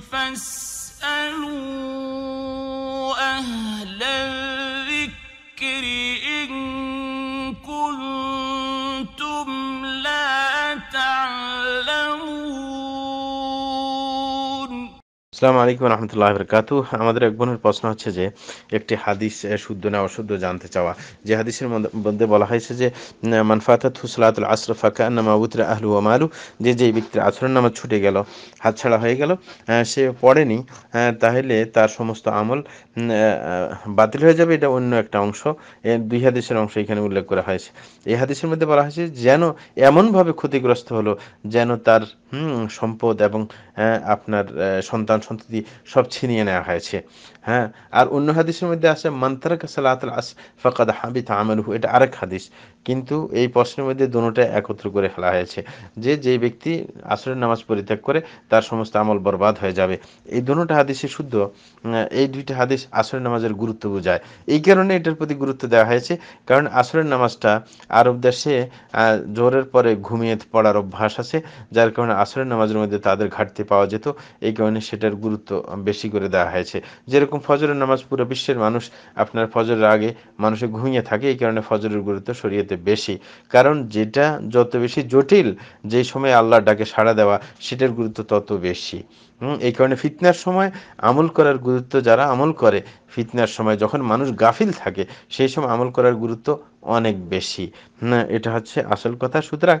فاسألوا أهل الذكر আসসালামু আলাইকুম রহমতুল্লাহ বরকাতু আমাদের এক বোনের প্রশ্ন হচ্ছে যে একটি হাদিস শুদ্ধ না অশুদ্ধ জানতে চাওয়া যে হাদিসের মধ্যে বলা হয়েছে যে মানফাতা হুসলাতুল আসর ফাঁকা নামা উতরা আহলু আমারু যে যে ব্যক্তির আচরণ নামা ছুটে গেল হাতছাড়া হয়ে গেল সে পড়েনি তাহলে তার সমস্ত আমল বাতিল হয়ে যাবে এটা অন্য একটা অংশ দুই হাদিসের অংশ এখানে উল্লেখ করা হয়েছে এই হাদিসের মধ্যে বলা হয়েছে যেন এমনভাবে ক্ষতিগ্রস্ত হলো যেন তার হুম সম্পদ এবং আপনার সন্তান সন্ততি সব ছিনিয়ে নেওয়া হয়েছে হ্যাঁ আর অন্য হাদিসের মধ্যে আছে মান্তারাক সালাত আস হাবি হাবিত হু এটা আরেক হাদিস কিন্তু এই প্রশ্নের মধ্যে দুটোটা একত্র করে ফেলা হয়েছে যে যে ব্যক্তি আসরের নামাজ পরিত্যাগ করে তার সমস্ত আমল বরবাদ হয়ে যাবে এই দুটা হাদিসে শুদ্ধ এই দুইটা হাদিস আসরের নামাজের গুরুত্ব বোঝায় এই কারণে এটার প্রতি গুরুত্ব দেওয়া হয়েছে কারণ আসরের নামাজটা আরব দেশে জোরের পরে ঘুমিয়ে পড়ার অভ্যাস আছে যার কারণে আসরের নামাজের মধ্যে তাদের ঘাটতি পাওয়া যেত এই কারণে সেটার গুরুত্ব বেশি করে দেওয়া হয়েছে যেরকম ফজরের নামাজ পুরো বিশ্বের মানুষ আপনার ফজরের আগে মানুষে ঘুমিয়ে থাকে এই কারণে ফজরের গুরুত্ব শরীয়তে বেশি কারণ যেটা যত বেশি জটিল যে সময় আল্লাহ ডাকে সাড়া দেওয়া সেটার গুরুত্ব তত বেশি এই কারণে ফিতনার সময় আমল করার গুরুত্ব যারা আমল করে ফিতনার সময় যখন মানুষ গাফিল থাকে সেই সময় আমল করার গুরুত্ব অনেক বেশি এটা হচ্ছে আসল কথা সুতরাং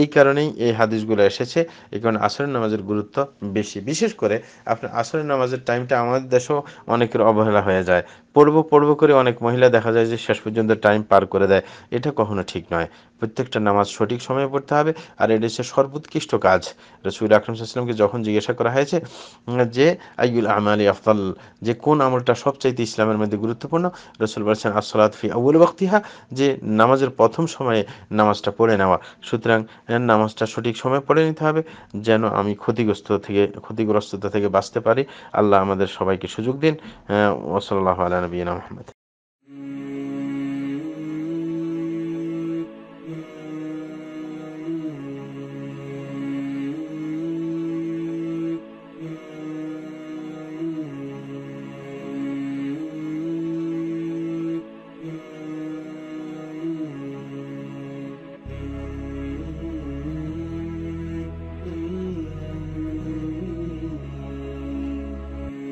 এই কারণেই এই হাদিসগুলো এসেছে এই কারণে আসরের নামাজের গুরুত্ব বেশি বিশেষ করে আপনার আসরের নামাজের টাইমটা আমাদের দেশেও অনেকের অবহেলা হয়ে যায় পড়ব পড়ব করে অনেক মহিলা দেখা যায় যে শেষ পর্যন্ত টাইম পার করে দেয় এটা কখনো ঠিক নয় প্রত্যেকটা নামাজ সঠিক সময়ে পড়তে হবে আর এটা হচ্ছে সর্বোৎকৃষ্ট কাজ রসুল আকরম যখন জিজ্ঞাসা করা হয়েছে যে আইউল আমালি আফতাল যে কোন আমলটা সবচাইতে ইসলামের মধ্যে গুরুত্বপূর্ণ রসুল বলছেন আসলাত ফি আউল বক্তিহা যে নামাজের প্রথম সময়ে নামাজটা পড়ে নেওয়া সুতরাং নামাজটা সঠিক সময়ে পড়ে নিতে হবে যেন আমি ক্ষতিগ্রস্ত থেকে ক্ষতিগ্রস্ততা থেকে বাঁচতে পারি আল্লাহ আমাদের সবাইকে সুযোগ দিন ওসল্লাহ আলা নবীন মোহাম্মদ